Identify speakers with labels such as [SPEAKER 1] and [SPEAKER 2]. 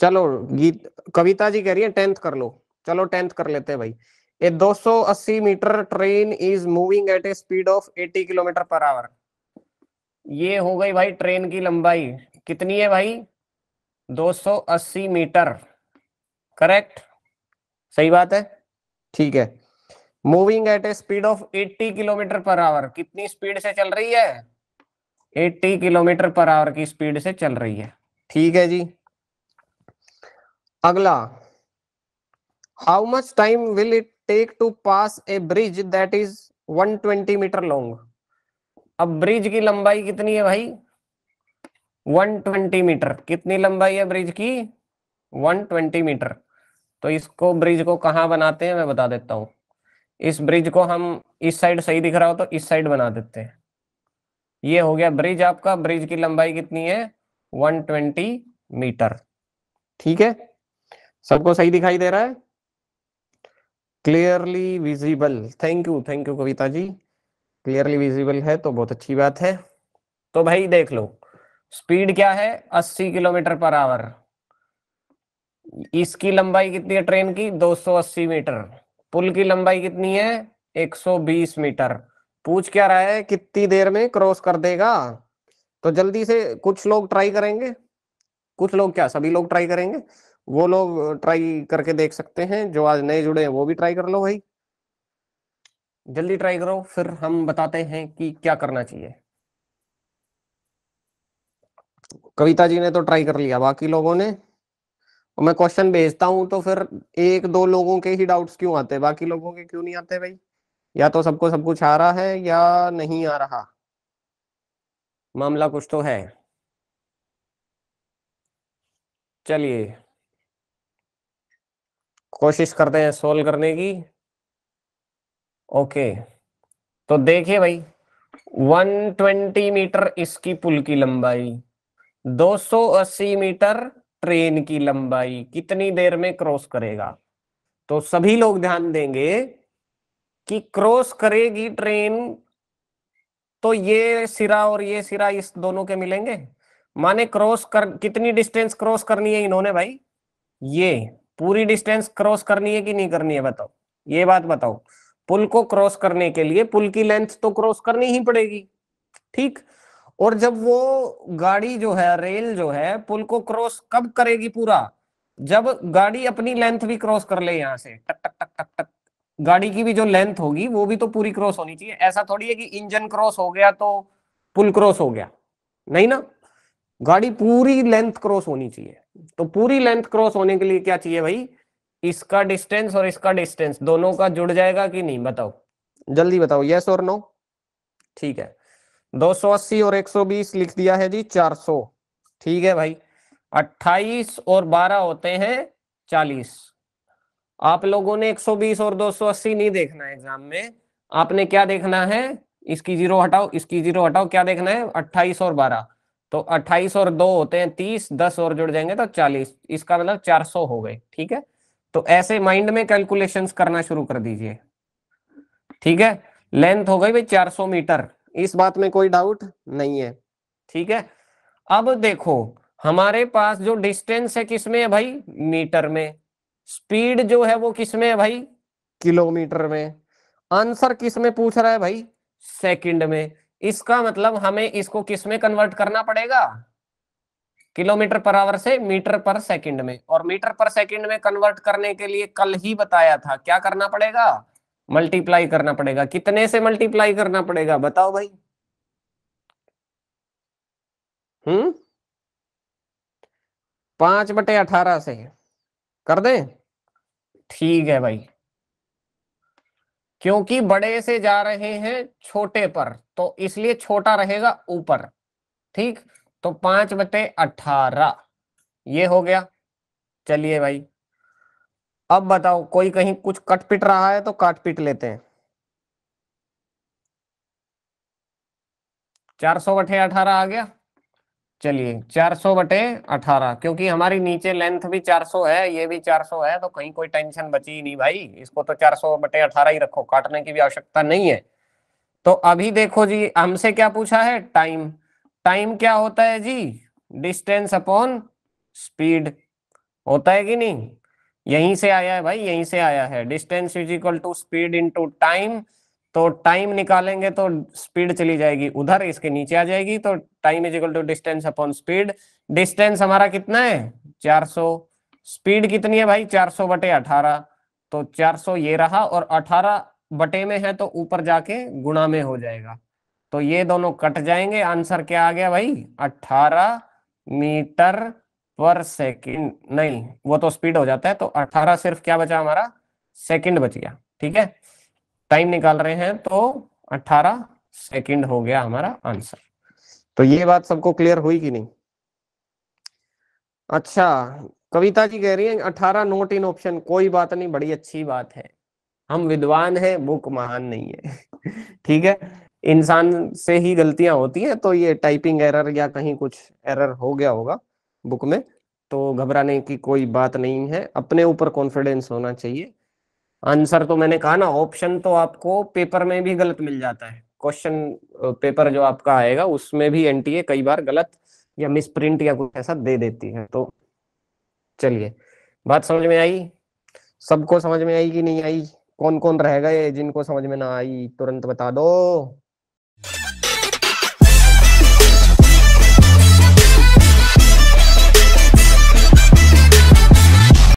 [SPEAKER 1] चलो गीत कविता जी कह रही है टेंथ कर लो चलो टेंथ कर लेते हैं भाई a 280 metre train is moving at a speed of 80 kilometre per hour ये हो गई भाई ट्रेन की लंबाई कितनी है भाई 280 मीटर करेक्ट सही बात है ठीक है moving at a speed of 80 kilometre per hour कितनी स्पीड से चल रही है 80 किलोमीटर पर आवर की स्पीड से चल रही है ठीक है जी अगला how much time will it take to pass a bridge that is 120 metre long अब ब्रिज की लंबाई कितनी है भाई 120 मीटर कितनी लंबाई है ब्रिज की 120 मीटर तो इसको ब्रिज को कहाँ बनाते हैं मैं बता देता हूँ इस ब्रिज को हम इस साइड सही दिख रहा हो तो इस साइड बना देते हैं ये हो गया ब्रिज आपका ब्रिज की लंबाई कितनी है 120 मीटर ठीक है सबको सही दिखाई दे रहा है clearly visible thank you thank you Kavita ji clearly visible है तो बहुत अच्छी बात है तो भाई देख लो स्पीड क्या है 80 किलोमीटर पर आवर इसकी लंबाई कितनी है ट्रेन की 280 मीटर पुल की लंबाई कितनी है 120 मीटर पूछ क्या रहा है कितनी देर में क्रॉस कर देगा तो जल्दी से कुछ लोग ट्राई करेंगे कुछ लोग क्या सभी लोग ट्राई करेंगे वो लोग ट्राई करके देख सकते हैं जो आज नए जुड़े हैं वो भी ट्राई कर लो भाई जल्दी ट्राई करो फिर हम बताते हैं कि क्या करना चाहिए कविता जी ने तो ट्राई कर लिया बाकी लोगों ने और मैं क्वेश्चन भेजता हूं तो फिर एक दो लोगों के ही डाउट्स क्यों आते हैं बाकी लोगों के क्यों नहीं आते भाई या तो सबको सब कुछ आ रहा है या नहीं आ रहा मामला कुछ तो है चलिए कोशिश करते हैं सोल्व करने की ओके तो देखिए भाई 120 मीटर इसकी पुल की लंबाई 280 मीटर ट्रेन की लंबाई कितनी देर में क्रॉस करेगा तो सभी लोग ध्यान देंगे कि क्रॉस करेगी ट्रेन तो ये सिरा और ये सिरा इस दोनों के मिलेंगे माने क्रॉस कर कितनी डिस्टेंस क्रॉस करनी है इन्होंने भाई ये पूरी डिस्टेंस क्रॉस करनी है कि नहीं करनी है बताओ ये बात बताओ पुल को क्रॉस करने के लिए पुल की लेंथ तो क्रॉस करनी ही पड़ेगी ठीक और जब वो गाड़ी जो है रेल जो है पुल को क्रॉस कब करेगी पूरा जब गाड़ी अपनी लेंथ भी क्रॉस कर ले यहां से टक टक टक टक टक गाड़ी की भी जो लेंथ होगी वो भी तो पूरी क्रॉस होनी चाहिए ऐसा थोड़ी है कि इंजन क्रॉस हो गया तो पुल क्रॉस हो गया नहीं ना गाड़ी पूरी लेंथ क्रॉस होनी चाहिए तो पूरी लेंथ क्रॉस होने के लिए क्या चाहिए भाई इसका डिस्टेंस और इसका डिस्टेंस दोनों का जुड़ जाएगा कि नहीं बताओ जल्दी बताओ यस और नो ठीक है 280 और 120 लिख दिया है जी 400 ठीक है भाई 28 और 12 होते हैं 40 आप लोगों ने 120 और 280 नहीं देखना है एग्जाम में आपने क्या देखना है इसकी जीरो हटाओ इसकी जीरो हटाओ क्या देखना है 28 और 12 तो 28 और दो होते हैं 30 10 और जुड़ जाएंगे तो 40 इसका मतलब 400 हो गए ठीक है तो ऐसे माइंड में कैलकुलेशंस करना शुरू कर दीजिए ठीक है लेंथ हो गई भाई 400 मीटर इस बात में कोई डाउट नहीं है ठीक है अब देखो हमारे पास जो डिस्टेंस है किसमें है भाई मीटर में स्पीड जो है वो किसमें है भाई किलोमीटर में आंसर किसमें पूछ रहा है भाई सेकंड में इसका मतलब हमें इसको किस में कन्वर्ट करना पड़ेगा किलोमीटर पर आवर से मीटर पर सेकंड में और मीटर पर सेकंड में कन्वर्ट करने के लिए कल ही बताया था क्या करना पड़ेगा मल्टीप्लाई करना पड़ेगा कितने से मल्टीप्लाई करना पड़ेगा बताओ भाई हम्म पांच बटे अठारह से कर दे ठीक है भाई क्योंकि बड़े से जा रहे हैं छोटे पर तो इसलिए छोटा रहेगा ऊपर ठीक तो पांच बटे अठारह ये हो गया चलिए भाई अब बताओ कोई कहीं कुछ कट पिट रहा है तो काट पिट लेते हैं चार सौ बटे अठारह आ गया चलिए 400 बटे अठारह क्योंकि हमारी नीचे लेंथ भी 400 है ये भी 400 है तो कहीं कोई टेंशन बची ही नहीं भाई इसको तो 400 बटे अठारह ही रखो काटने की भी आवश्यकता नहीं है तो अभी देखो जी हमसे क्या पूछा है टाइम टाइम क्या होता है जी डिस्टेंस अपॉन स्पीड होता है कि नहीं यहीं से आया है भाई यहीं से आया है distance is equal to speed into time तो टाइम निकालेंगे तो स्पीड चली जाएगी उधर इसके नीचे आ जाएगी तो time is equal to distance upon speed distance हमारा कितना है 400 स्पीड कितनी है भाई 400 बटे 18 तो 400 ये रहा और 18 बटे में है तो ऊपर जाके गुणा में हो जाएगा तो ये दोनों कट जाएंगे आंसर क्या आ गया भाई 18 मीटर पर सेकेंड नहीं वो तो स्पीड हो जाता है तो अठारह सिर्फ क्या बचा हमारा सेकेंड बच गया ठीक है टाइम निकाल रहे हैं तो 18 सेकंड हो गया हमारा आंसर तो ये बात सबको क्लियर हुई कि नहीं अच्छा कविता जी कह रही है 18 नोट इन ऑप्शन कोई बात नहीं बड़ी अच्छी बात है हम विद्वान हैं बुक महान नहीं है ठीक है इंसान से ही गलतियां होती हैं तो ये टाइपिंग एरर या कहीं कुछ एरर हो गया होगा बुक में तो घबराने की कोई बात नहीं है अपने ऊपर कॉन्फिडेंस होना चाहिए आंसर तो मैंने कहा ना ऑप्शन तो आपको पेपर में भी गलत मिल जाता है क्वेश्चन पेपर जो आपका आएगा उसमें भी एनटीए कई बार गलत या मिस प्रिंट या कुछ ऐसा दे देती है तो चलिए बात समझ में आई सबको समझ में आई कि नहीं आई कौन कौन रहेगा ये जिनको समझ में ना आई तुरंत बता दो